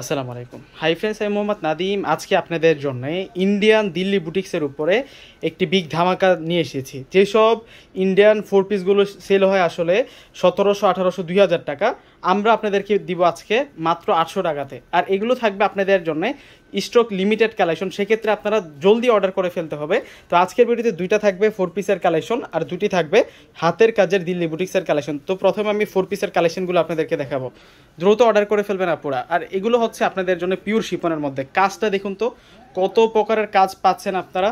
আসসালামু আলাইকুম hi friends আমি মোহাম্মদ নাদিম আজকে আপনাদের জন্য ইন্ডিয়ান দিল্লি বুটিক্সের উপরে একটি বিগ ধামাকা নিয়ে এসেছি যেসব ইন্ডিয়ান ফোর পিসগুলো সেল হয় আসলে সতেরোশো আঠারোশো দুই হাজার টাকা আমরা আপনাদেরকে দিব আজকে মাত্র আটশো টাকাতে আর এগুলো থাকবে আপনাদের জন্য স্টক লিমিটেড কালেকশন সেক্ষেত্রে আপনারা জলদি অর্ডার করে ফেলতে হবে তো আজকের ভিডিওতে দুইটা থাকবে ফোর পিসের কালেকশন আর দুটি থাকবে হাতের কাজের দিল্লি বুটিক্সের কালেকশন তো প্রথমে আমি ফোর পিসের কালেকশনগুলো আপনাদেরকে দেখাবো দ্রুত অর্ডার করে ফেলবেন আপুরা আর এগুলো হচ্ছে আপনাদের জন্য পিওর শিপনের মধ্যে কাজটা দেখুন তো কত প্রকারের কাজ পাচ্ছেন আপনারা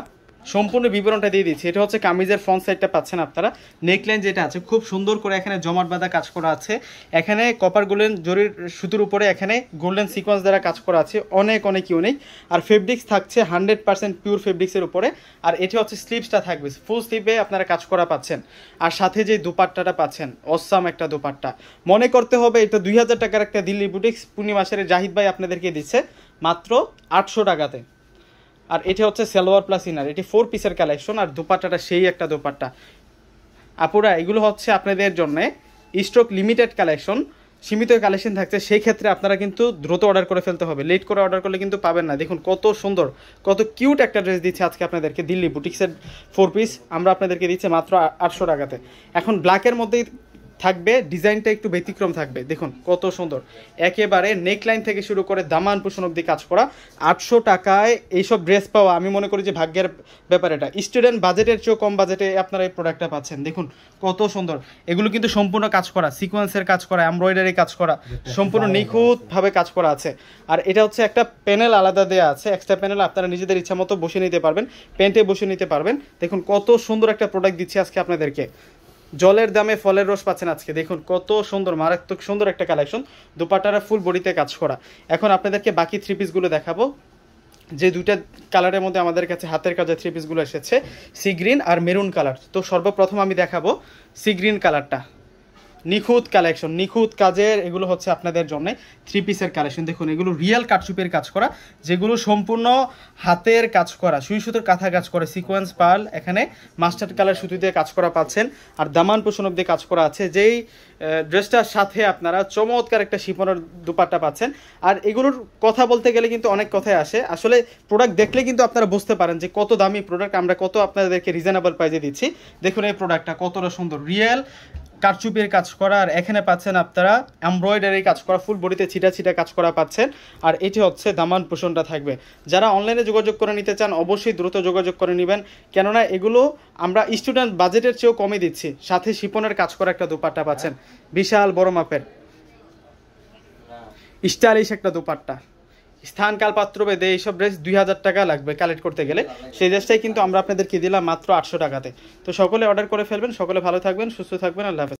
সম্পূর্ণ বিবরণটা দিয়ে দিচ্ছি এটা হচ্ছে কামিজের ফ্রন্ট সাইডটা পাচ্ছেন আপনারা নেকলাইন যেটা আছে খুব সুন্দর করে এখানে জমাট বাঁধা কাজ করা আছে এখানে কপার গোল্ডেন জরির সুতোর উপরে এখানে গোল্ডেন সিকোয়েন্স দ্বারা কাজ করা আছে অনেক অনেক ইউনিক আর ফেব্রিক্স থাকছে হান্ড্রেড পার্সেন্ট পিওর ফেব্রিক্সের উপরে আর এটি হচ্ছে স্লিপসটা থাকবে ফুল স্লিপে আপনারা কাজ করা পাচ্ছেন আর সাথে যে দুপাট্টাটা পাচ্ছেন অসাম একটা দুপাট্টা মনে করতে হবে এটা দুই হাজার টাকার একটা দিল্লি বুটিক্স পূর্ণিমাসের জাহিদ ভাই আপনাদেরকে দিচ্ছে মাত্র আটশো টাকাতে আর এটা হচ্ছে সালোয়ার প্লাস ইনার এটি ফোর পিসের কালেকশন আর দোপাট্টাটা সেই একটা দোপাট্টা আপুরা এগুলো হচ্ছে আপনাদের জন্য স্টক লিমিটেড কালেকশন সীমিত কালেকশন থাকছে সেই ক্ষেত্রে আপনারা কিন্তু দ্রুত অর্ডার করে ফেলতে হবে লেট করে অর্ডার করলে কিন্তু পাবেন না দেখুন কত সুন্দর কত কিউট একটা ড্রেস দিচ্ছে আজকে আপনাদেরকে দিল্লি বুটিক্সের ফোর পিস আমরা আপনাদেরকে দিচ্ছে মাত্র আটশো টাকাতে এখন ব্ল্যাকের মধ্যেই থাকবে ডিজাইনটা একটু ব্যতিক্রম থাকবে দেখুন কত সুন্দর একেবারে নেকলাইন থেকে শুরু করে দামান পোষণ অব্দি কাজ করা আটশো টাকায় এইসব ড্রেস পাওয়া আমি মনে করি যে ভাগ্যের ব্যাপার এটা স্টুডেন্ট বাজেটের চেয়েও কম বাজেটে আপনারা এই প্রোডাক্টটা পাচ্ছেন দেখুন কত সুন্দর এগুলো কিন্তু সম্পূর্ণ কাজ করা সিকোয়েন্সের কাজ করা এমব্রয়ডারি কাজ করা সম্পূর্ণ নিখুঁতভাবে কাজ করা আছে আর এটা হচ্ছে একটা প্যানেল আলাদা দেওয়া আছে এক্সট্রা প্যানেল আপনারা নিজেদের ইচ্ছা মতো বসে নিতে পারবেন প্যান্টে বসে নিতে পারবেন দেখুন কত সুন্দর একটা প্রোডাক্ট দিচ্ছে আজকে আপনাদেরকে জলের দামে ফলের রস পাচ্ছেন আজকে দেখুন কত সুন্দর মারাত্মক সুন্দর একটা কালেকশন দুপাটারা ফুল বডিতে কাজ করা এখন আপনাদেরকে বাকি থ্রি পিসগুলো দেখাবো যে দুইটা কালারের মধ্যে আমাদের কাছে হাতের কাজে থ্রি পিসগুলো এসেছে সি গ্রিন আর মেরুন কালার তো সর্বপ্রথম আমি দেখাবো সি গ্রিন কালারটা নিখুঁত কালেকশন নিখুঁত কাজের এগুলো হচ্ছে আপনাদের জন্য থ্রি পিসের কালেকশন দেখুন এগুলো রিয়েল কাটসুপের কাজ করা যেগুলো সম্পূর্ণ হাতের কাজ করা সুই সুতোর কাঁথা কাজ করে সিকোয়েন্স পাল এখানে মাস্টার কালার সুতি দিয়ে কাজ করা পাচ্ছেন আর দামান পোষণক দিয়ে কাজ করা আছে যেই ড্রেসটার সাথে আপনারা চমৎকার একটা শিপনের দুপাট্টা পাচ্ছেন আর এগুলোর কথা বলতে গেলে কিন্তু অনেক কথাই আসে আসলে প্রোডাক্ট দেখলে কিন্তু আপনারা বুঝতে পারেন যে কত দামি প্রোডাক্ট আমরা কত আপনাদেরকে রিজনেবল প্রাইজে দিচ্ছি দেখুন এই প্রোডাক্টটা কতটা সুন্দর রিয়েল কারচুপির কাজ করা আর এখানে পাচ্ছেন আপনারা এমব্রয়ডারি কাজ করা ফুল বডিতে ছিটা ছিটা কাজ করা পাচ্ছেন আর এটি হচ্ছে দামান পোষণটা থাকবে যারা অনলাইনে যোগাযোগ করে নিতে চান অবশ্যই দ্রুত যোগাযোগ করে নেবেন কেননা এগুলো আমরা স্টুডেন্ট বাজেটের চেয়েও কমে দিচ্ছি সাথে শিপনের কাজ করা একটা দুপাট্টা পাচ্ছেন হ্যাঁ। বিশাল বড় মাপের হ্যাঁ। স্টাইলিশ একটা দুপাট্টা স্থানকাল পাত্র বেদে এইসব ড্রেস দুই হাজার টাকা লাগবে কালেক্ট করতে গেলে সেই ড্রেসটাই কিন্তু আমরা আপনাদেরকে দিলাম মাত্র আটশো টাকাতে তো সকলে অর্ডার করে ফেলবেন সকলে ভালো থাকবেন সুস্থ থাকবেন আল্লাহ